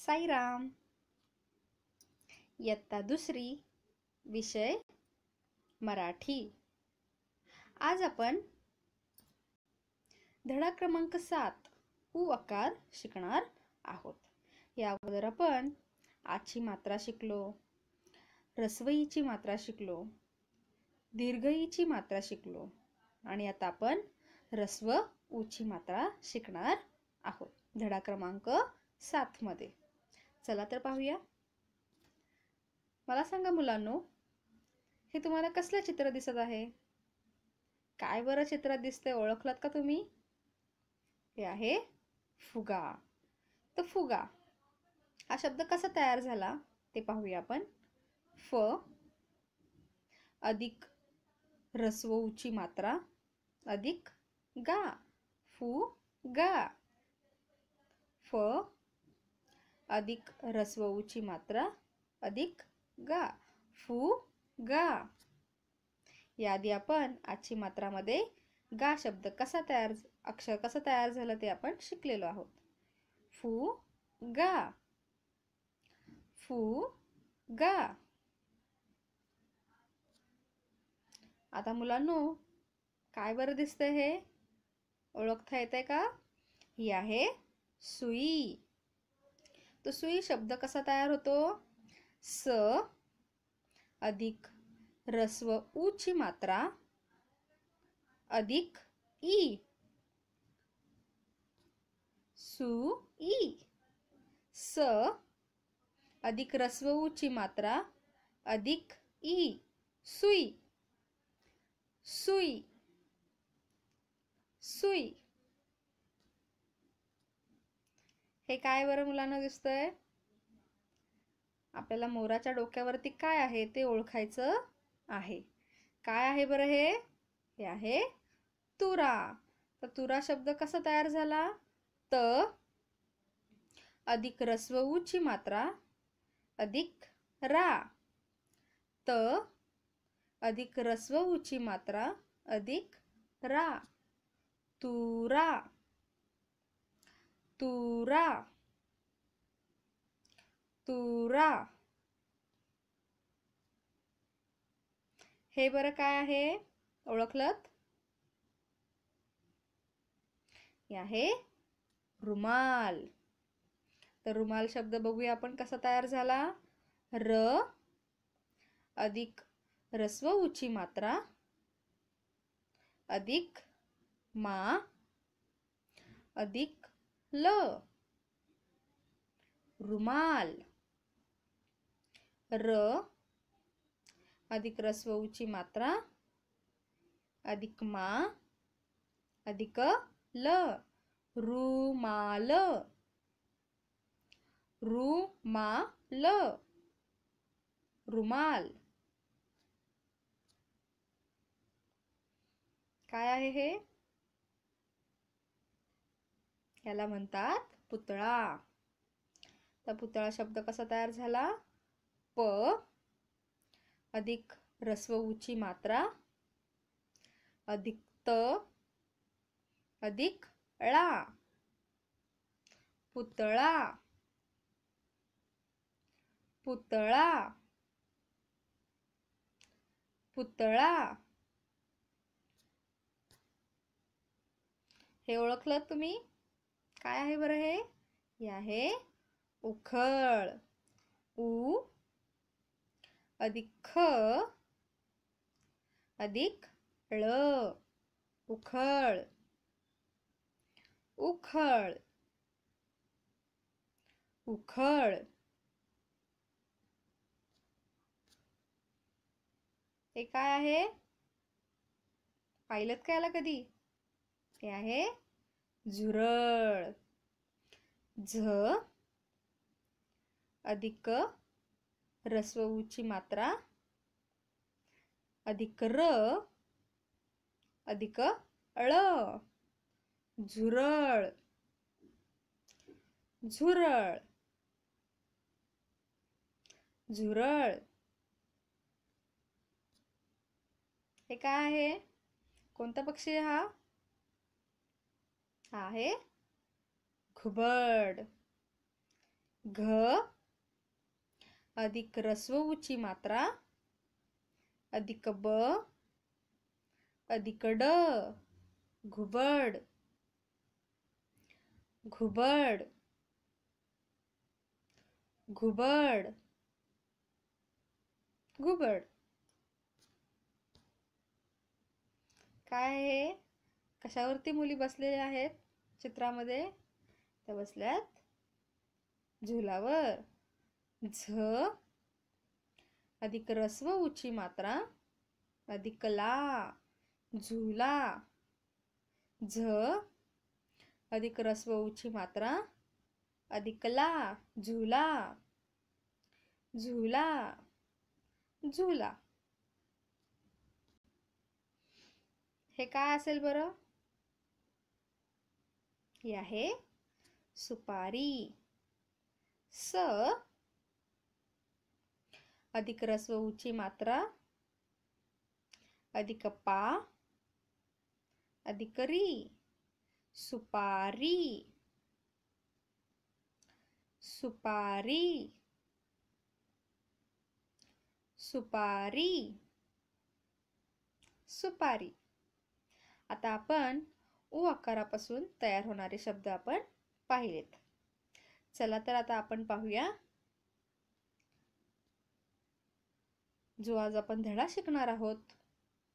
साईराम इयत्ता दुसरी विषय मराठी आज आपण धडा क्रमांक सात उ आकार शिकणार आहोत या अगोदर आपण आजची मात्रा शिकलो रसवईची मात्रा शिकलो दीर्घईची मात्रा शिकलो आणि आता आपण रस्व ऊची मात्रा शिकणार आहोत धडा क्रमांक सातमध्ये चला तर पाहूया मला सांगा मुलांनो हे तुम्हाला कसलं चित्र दिसत आहे काय बरं चित्रात दिसतंय ओळखलात का तुम्ही हे आहे फुगा तर फुगा हा शब्द कसा तयार झाला ते पाहूया आपण फ अधिक रसवऊची मात्रा अधिक गा फु गा फ अधिक ऊची मात्रा अधिक गा फू गा याआधी आपण आजची मात्रामध्ये गा शब्द कसा तयार अक्षर कसा तयार झालं ते आपण शिकलेलो आहोत फू गा फू गा आता मुलांनो काय बरं दिसतंय हे ओळखता येतंय का ही आहे सुई तो सुई शब्द कसा तयार होतो स अधिक रस्व ऊची मात्रा अधिक ई सु ई स अधिक रस्व ऊची मात्रा अधिक ई सुई सुई सुई हे काय बरं मुलांना दिसतंय आपल्याला मोराच्या डोक्यावरती काय आहे ते ओळखायचं आहे काय आहे बरं हे हे आहे तुरा तर तुरा शब्द कसा तयार झाला त अधिक रस्व रस्वऊची मात्रा अधिक रा त अधिक रस्व रस्वऊची मात्रा अधिक रा तुरा तुरा तुरा हे बर काय आहे ओळखलत हे आहे रुमाल तर रुमाल शब्द बघूया आपण कसा तयार झाला र अधिक रस्व उची मात्रा अधिक मा अधिक ल रुमाल र अधिक रस्व रस्वऊची मात्रा अधिक मा अधिक ल रुमाल रुमाल रुमाल काय आहे हे ह्याला म्हणतात पुतळा तर पुतळा शब्द कसा तयार झाला प अधिक रस्व उची मात्रा अधिक त अधिक ळा पुतळा पुतळा पुतळा हे ओळखलं तुम्ही काय आहे बरं हे हे आहे उखळ उ अधिक ख अधिक ळ उखळ उखळ उखळ हे काय आहे पाहिलं का याला कधी हे आहे झुरळ झ अधिक ऊची मात्रा अधिक र अधिक अळ झुरळ झुरळ झुरळ हे काय आहे कोणता पक्षी हा आहे घुबड घ अधिक रस्व उची मात्रा अधिक ब अधिक ड घुबड घुबड घुबड घुबड काय आहे कशावरती मुली बसलेल्या आहेत चित्रामध्ये त्या बसल्यात झुलावर झ अधिक रस्व उची मात्रा अधिक ला झुला झ अधिक रस्व उची मात्रा अधिक ला झुला झुला झुला हे काय असेल बरं ही आहे सुपारी स अधिक रस्व उची मात्रा अधिक पा अधिक री सुपारी सुपारी सुपारी सुपारी आता आपण उ आकारापासून तयार होणारे शब्द आपण पाहिलेत चला तर आता आपण पाहूया जो आज आपण धडा शिकणार आहोत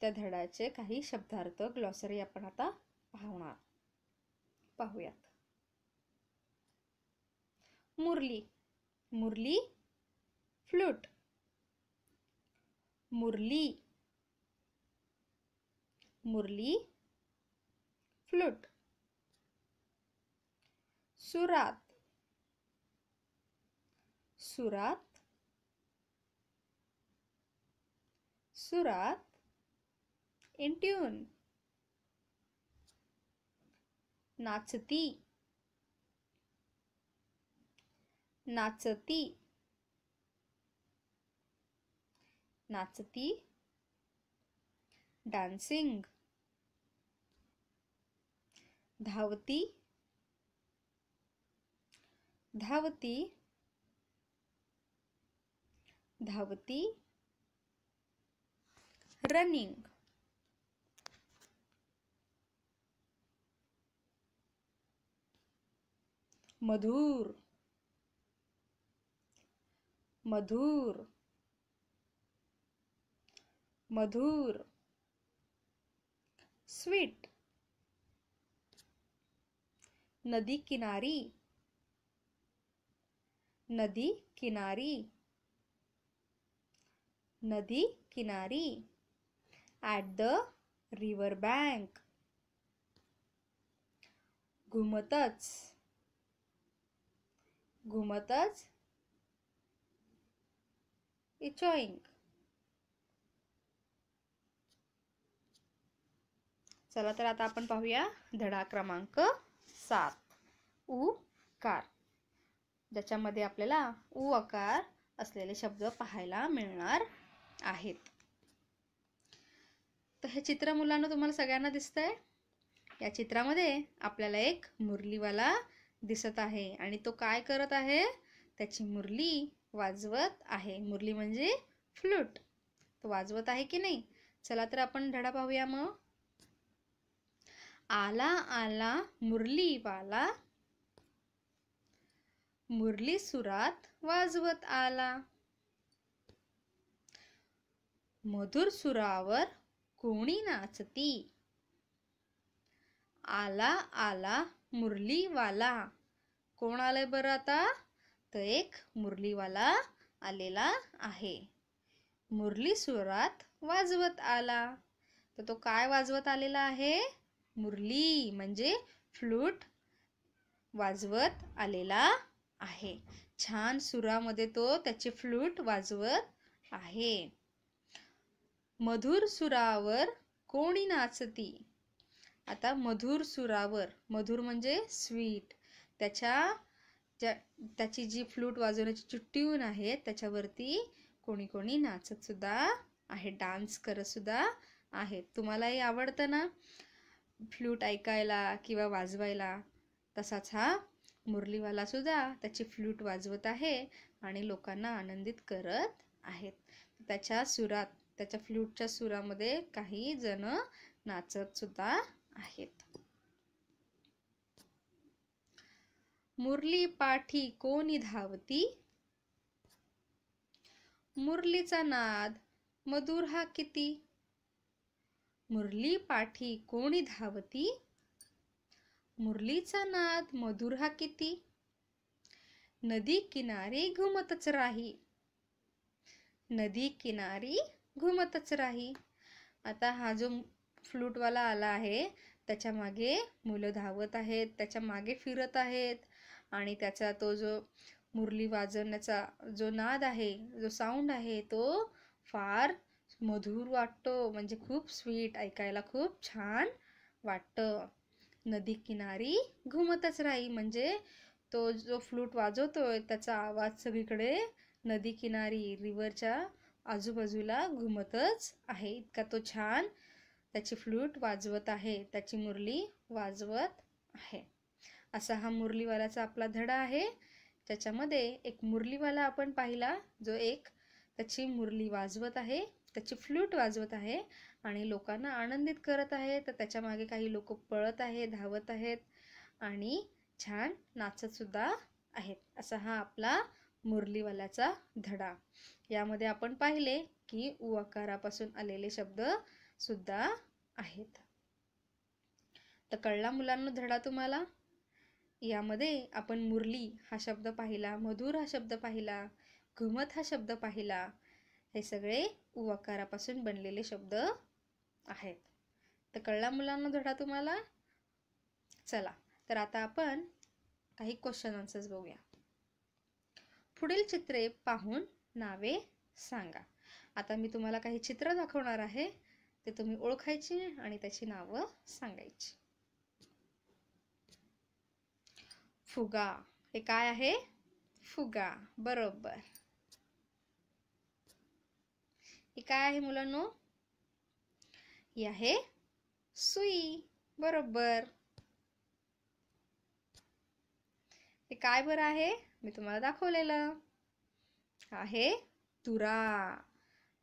त्या धडाचे काही शब्दार्थ ग्लॉसरी आपण आता पाहणार पाहूयात मुरली मुरली फ्लूट मुरली मुरली फ्लूट सुरात सुरात सुरात in नाचती नाचती नाचती डान्सिंग धावती धावती धावती रनिंग मधुर मधुर मधुर स्वीट नदी किनारी नदी किनारी नदी किनारी ॲट द रिवर बँक घुमतच घुमतच इचॉइंग चला तर आता आपण पाहूया धडा क्रमांक सात उ कार ज्याच्यामध्ये आपल्याला उ आकार असलेले शब्द पाहायला मिळणार आहेत तर हे चित्र मुलांना तुम्हाला सगळ्यांना आहे या चित्रामध्ये आपल्याला एक मुरलीवाला दिसत आहे आणि तो काय करत आहे त्याची मुरली वाजवत आहे मुरली म्हणजे फ्लूट तो वाजवत आहे की नाही चला तर आपण धडा पाहूया मग आला आला मुरलीवाला मुरली सुरात वाजवत आला मधुर सुरावर कोणी नाचती आला आला मुरलीवाला कोण आलाय बरं आता तर एक मुरलीवाला आलेला आहे मुरली सुरात वाजवत आला तर तो काय वाजवत आलेला आहे मुरली म्हणजे फ्लूट वाजवत आलेला आहे छान सुरामध्ये तो त्याचे फ्लूट वाजवत आहे मधुर सुरावर कोणी नाचती आता मधुर सुरावर मधुर म्हणजे स्वीट त्याच्या त्याची जी फ्लूट वाजवण्याची चुट्टीऊन आहे त्याच्यावरती कोणी कोणी नाचत सुद्धा आहे डान्स करत सुद्धा आहे तुम्हालाही आवडतं ना फ्लूट ऐकायला किंवा वाजवायला तसाच हा मुरलीवाला सुद्धा त्याची फ्लूट वाजवत आहे आणि लोकांना आनंदित करत आहेत त्याच्या सुरात त्याच्या फ्लूटच्या सुरामध्ये काही जण नाचत सुद्धा आहेत मुरली पाठी कोणी धावती मुरलीचा नाद मधुर हा किती मुरली पाठी कोणी धावती मुरलीचा नाद मधुर हा किती नदी किनारी घुमतच राही नदी किनारी घुमतच राही आता हा जो फ्लूटवाला आला आहे त्याच्या मागे मुलं धावत आहेत त्याच्या मागे फिरत आहेत आणि त्याचा तो जो मुरली वाजवण्याचा जो नाद आहे जो साऊंड आहे तो फार मधुर वाटतो म्हणजे खूप स्वीट ऐकायला खूप छान वाटतं नदी किनारी घुमतच राही म्हणजे तो जो फ्लूट वाजवतोय त्याचा आवाज सगळीकडे नदी किनारी रिव्हरच्या आजूबाजूला घुमतच आहे इतका तो छान त्याची फ्लूट वाजवत आहे त्याची मुरली वाजवत आहे असा हा मुरलीवालाचा आपला धडा आहे त्याच्यामध्ये एक मुरलीवाला आपण पाहिला जो एक त्याची मुरली वाजवत आहे त्याची फ्लूट वाजवत आहे आणि लोकांना आनंदित करत आहे तर त्याच्या मागे काही लोक पळत आहे धावत आहेत आणि छान नाचत सुद्धा आहेत असा हा आपला मुरलीवाल्याचा धडा यामध्ये आपण पाहिले की उकारापासून आलेले शब्द सुद्धा आहेत तर कळला मुलांना धडा तुम्हाला यामध्ये आपण मुरली हा शब्द पाहिला मधुर हा शब्द पाहिला घुमत हा शब्द पाहिला हे सगळे उवाकारापासून बनलेले शब्द आहेत तर कळला मुलांना धडा तुम्हाला चला तर आता आपण काही क्वेश्चन आन्सर्स बघूया पुढील चित्रे पाहून नावे सांगा आता मी तुम्हाला काही चित्र दाखवणार आहे ते तुम्ही ओळखायची आणि त्याची नावं सांगायची फुगा हे काय आहे फुगा बरोबर हे काय आहे मुलांनो ही आहे सुई बरोबर हे काय बरं आहे मी तुम्हाला दाखवलेलं आहे तुरा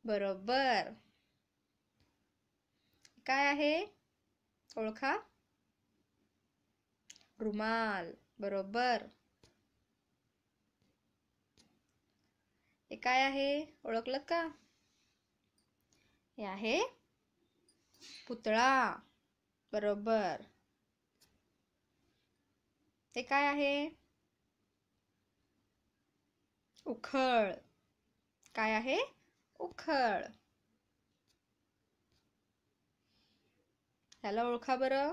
बरोबर काय आहे ओळखा रुमाल बरोबर हे काय आहे ओळखलं का हे आहे पुतळा बरोबर ते काय आहे उखळ काय आहे उखळ ह्याला ओळखा बरं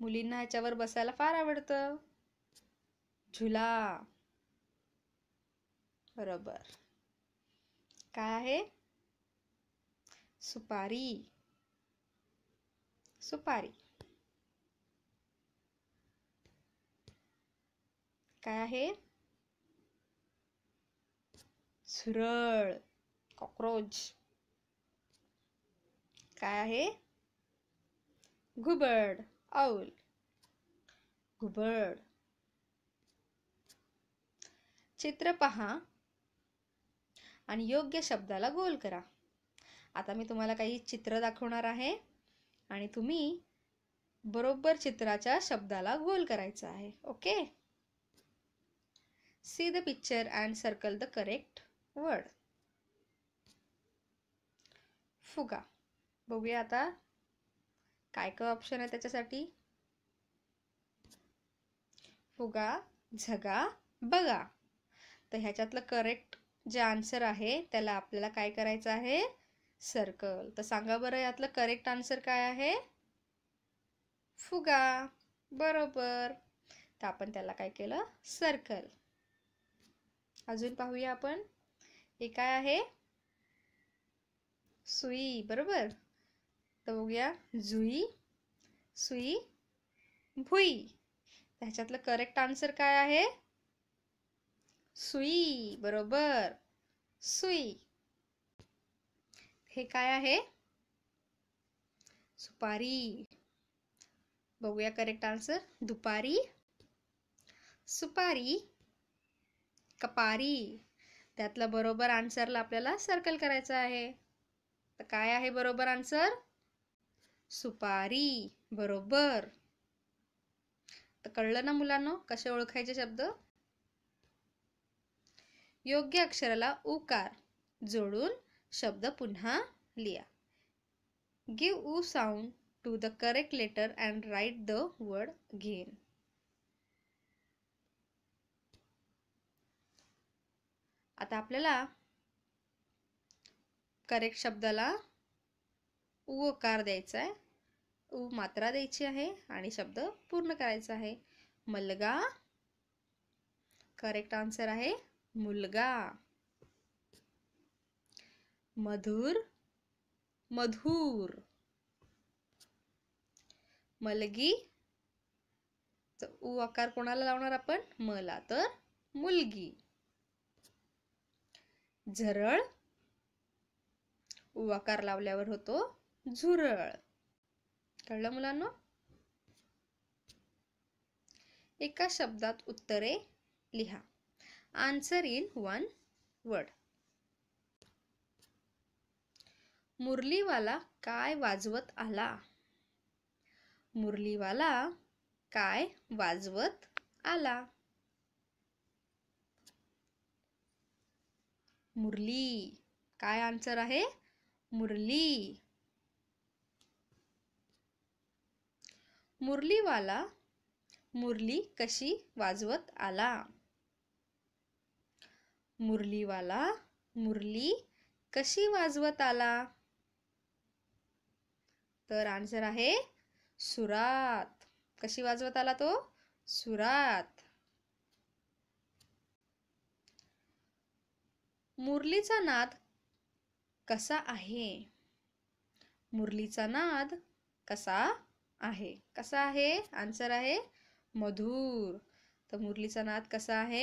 मुलींना ह्याच्यावर बसायला फार आवडतं झुला बरोबर काय आहे सुपारी सुपारी काय आहे सुरळ कॉक्रोच काय आहे घुबड औल घुबड चित्र पहा आणि योग्य शब्दाला गोल करा आता मी तुम्हाला काही चित्र दाखवणार आहे आणि तुम्ही बरोबर चित्राच्या शब्दाला गोल करायचा आहे okay see the picture and circle the correct word फुगा बघूया आता काय काय ऑप्शन आहे त्याच्यासाठी फुगा झगा बघा तर ह्याच्यातलं करेक्ट जे आन्सर आहे त्याला आपल्याला काय करायचं आहे सर्कल तर सांगा बरं यातलं करेक्ट आन्सर काय आहे फुगा बरोबर तर आपण त्याला काय केलं सर्कल अजून पाहूया आपण हे काय आहे सुई बरोबर तर बघूया जुई सुई भुई ह्याच्यातलं करेक्ट आन्सर काय आहे सुई बरोबर सुई हे काय आहे सुपारी बघूया करेक्ट आन्सर दुपारी सुपारी कपारी त्यातला बरोबर आन्सरला आपल्याला सर्कल करायचं आहे तर काय आहे बरोबर आन्सर सुपारी बरोबर तर कळलं ना मुलांना कसे ओळखायचे शब्द योग्य अक्षराला उकार जोडून शब्द पुन्हा लिया गिव उ sound to the correct letter and write the word घेन आता आपल्याला करेक्ट शब्दाला ऊ आकार द्यायचा आहे उ मात्रा द्यायची आहे आणि शब्द पूर्ण करायचा आहे मलगा करेक्ट आन्सर आहे मुलगा मधुर मधुर मलगी उ आकार कोणाला लावणार आपण मला तर मुलगी झरळ उ आकार लावल्यावर होतो झुरळ कळलं मुलांना एका शब्दात उत्तरे लिहा आन्सर इन वन वर्ड मुरलीवाला काय वाजवत आला मुरलीवाला काय वाजवत आला मुरली काय आन्सर आहे मुरली मुरलीवाला मुरली कशी वाजवत आला मुरलीवाला मुरली कशी वाजवत आला तर आन्सर आहे सुरात कशी वाजवत आला तो सुरात मुरलीचा नाद कसा आहे मुरलीचा नाद कसा आहे कसा आहे आन्सर आहे मधुर तर मुरलीचा नाद कसा आहे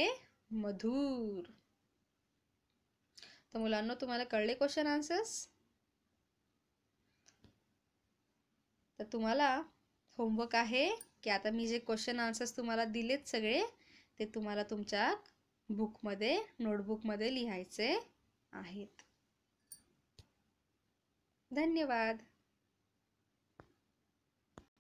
मधुर तर मुलांना तुम्हाला कळले क्वेश्चन आन्सर्स तर तुम्हाला होमवर्क आहे की आता मी जे क्वेश्चन आन्सर्स तुम्हाला दिलेत सगळे ते तुम्हाला तुमच्या बुकमध्ये नोटबुकमध्ये लिहायचे आहेत धन्यवाद